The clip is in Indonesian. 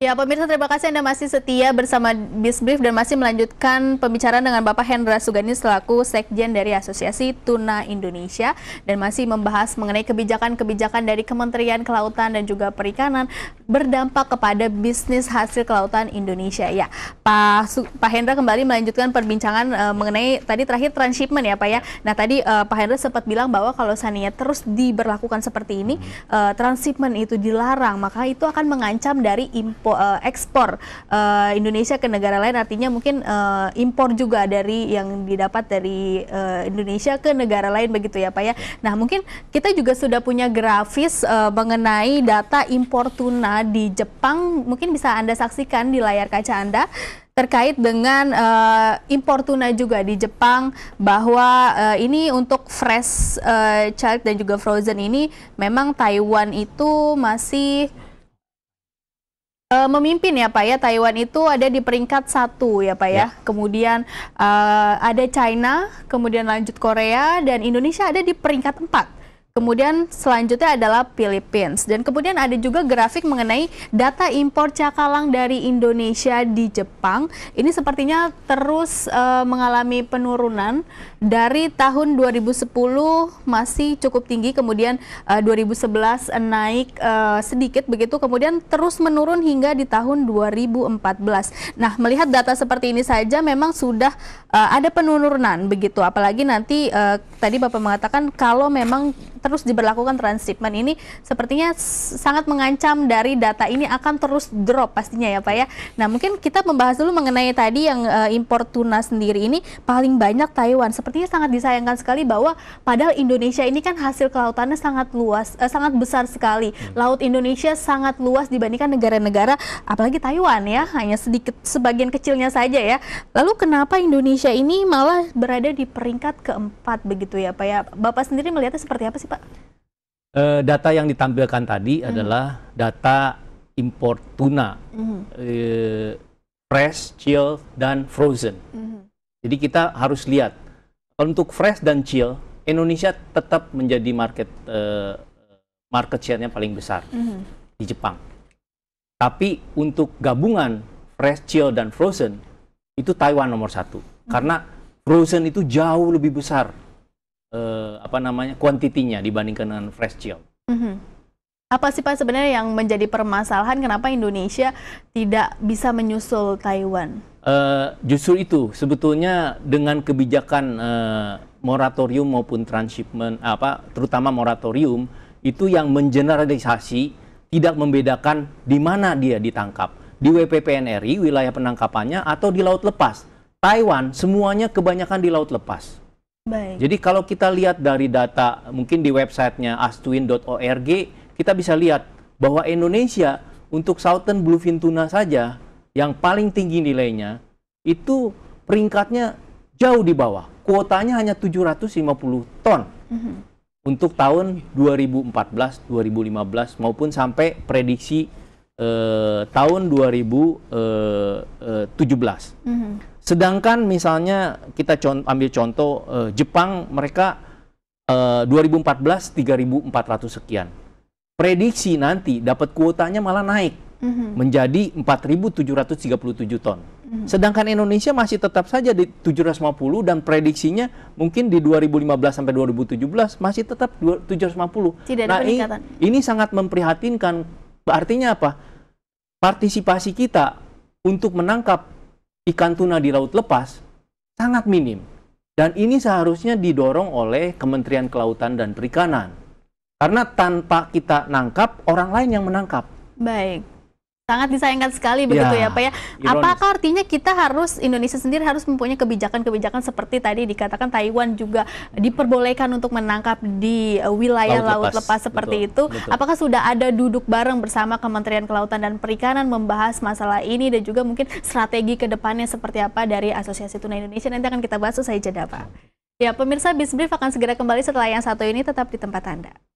Ya, pemirsa terima kasih Anda masih setia bersama Bisbrief dan masih melanjutkan pembicaraan dengan Bapak Hendra Sugani selaku Sekjen dari Asosiasi Tuna Indonesia dan masih membahas mengenai kebijakan-kebijakan dari Kementerian Kelautan dan juga Perikanan berdampak kepada bisnis hasil kelautan Indonesia. Ya, Pak Su Pak Hendra kembali melanjutkan perbincangan uh, mengenai tadi terakhir transshipment ya, Pak ya. ya. Nah, tadi uh, Pak Hendra sempat bilang bahwa kalau saninya terus diberlakukan seperti ini, uh, transshipment itu dilarang, maka itu akan mengancam dari impor uh, ekspor uh, Indonesia ke negara lain artinya mungkin uh, impor juga dari yang didapat dari uh, Indonesia ke negara lain begitu ya Pak ya. Nah, mungkin kita juga sudah punya grafis uh, mengenai data impor tuna di Jepang. Mungkin bisa Anda saksikan di layar kaca Anda terkait dengan uh, impor tuna juga di Jepang bahwa uh, ini untuk fresh uh, chart dan juga frozen ini memang Taiwan itu masih uh, memimpin ya Pak ya Taiwan itu ada di peringkat satu ya Pak ya. ya. Kemudian uh, ada China, kemudian lanjut Korea dan Indonesia ada di peringkat empat. Kemudian selanjutnya adalah Philippines dan kemudian ada juga grafik mengenai data impor cakalang dari Indonesia di Jepang. Ini sepertinya terus uh, mengalami penurunan dari tahun 2010 masih cukup tinggi, kemudian uh, eh, 2011 naik uh, sedikit begitu, kemudian terus menurun hingga di tahun 2014. Nah, melihat data seperti ini saja memang sudah ada penurunan begitu, apalagi nanti tadi Bapak mengatakan kalau memang terus diberlakukan transhipment ini sepertinya sangat mengancam dari data ini akan terus drop pastinya ya Pak ya. Nah mungkin kita membahas dulu mengenai tadi yang uh, impor tuna sendiri ini paling banyak Taiwan. Sepertinya sangat disayangkan sekali bahwa padahal Indonesia ini kan hasil kelautannya sangat luas, uh, sangat besar sekali. Hmm. Laut Indonesia sangat luas dibandingkan negara-negara apalagi Taiwan ya hanya sedikit sebagian kecilnya saja ya. Lalu kenapa Indonesia ini malah berada di peringkat keempat begitu ya Pak ya? Bapak sendiri melihatnya seperti apa sih? Pak? Uh, data yang ditampilkan tadi hmm. adalah data impor tuna, hmm. uh, fresh, chill, dan frozen. Hmm. Jadi kita harus lihat untuk fresh dan chill, Indonesia tetap menjadi market uh, market share-nya paling besar hmm. di Jepang. Tapi untuk gabungan fresh, chill, dan frozen itu Taiwan nomor satu hmm. karena frozen itu jauh lebih besar uh, apa namanya kuantitinya dibandingkan dengan fresh chill. Mm -hmm. Apa sih Pak sebenarnya yang menjadi permasalahan kenapa Indonesia tidak bisa menyusul Taiwan? Uh, justru itu sebetulnya dengan kebijakan uh, moratorium maupun transshipment apa terutama moratorium itu yang mengeneralisasi tidak membedakan di mana dia ditangkap di WPPNRI wilayah penangkapannya atau di laut lepas Taiwan semuanya kebanyakan di laut lepas Baik. Jadi kalau kita lihat dari data mungkin di websitenya astwin.org kita bisa lihat bahwa Indonesia untuk Southern Bluefin Tuna saja yang paling tinggi nilainya itu peringkatnya jauh di bawah. Kuotanya hanya 750 ton. Mm -hmm. Untuk tahun 2014, 2015 maupun sampai prediksi eh, tahun 2017. Mm -hmm. Sedangkan misalnya kita con ambil contoh eh, Jepang mereka eh, 2014 3.400 sekian. Prediksi nanti dapat kuotanya malah naik mm -hmm. menjadi 4.737 ton. Mm -hmm. Sedangkan Indonesia masih tetap saja di 750 dan prediksinya mungkin di 2015 sampai 2017 masih tetap 750. Tidak ada nah, Ini, ini sangat memprihatinkan. Artinya apa? Partisipasi kita untuk menangkap ikan tuna di laut lepas sangat minim. Dan ini seharusnya didorong oleh Kementerian Kelautan dan Perikanan. Karena tanpa kita nangkap, orang lain yang menangkap. Baik sangat disayangkan sekali begitu ya, ya Pak ya. Ironis. Apakah artinya kita harus Indonesia sendiri harus mempunyai kebijakan-kebijakan seperti tadi dikatakan Taiwan juga diperbolehkan untuk menangkap di wilayah laut, laut lepas. lepas seperti betul, itu. Betul. Apakah sudah ada duduk bareng bersama Kementerian Kelautan dan Perikanan membahas masalah ini dan juga mungkin strategi ke depannya seperti apa dari Asosiasi Tuna Indonesia nanti akan kita bahas usai jeda Pak. Ya, pemirsa Bisbrief akan segera kembali setelah yang satu ini tetap di tempat Anda.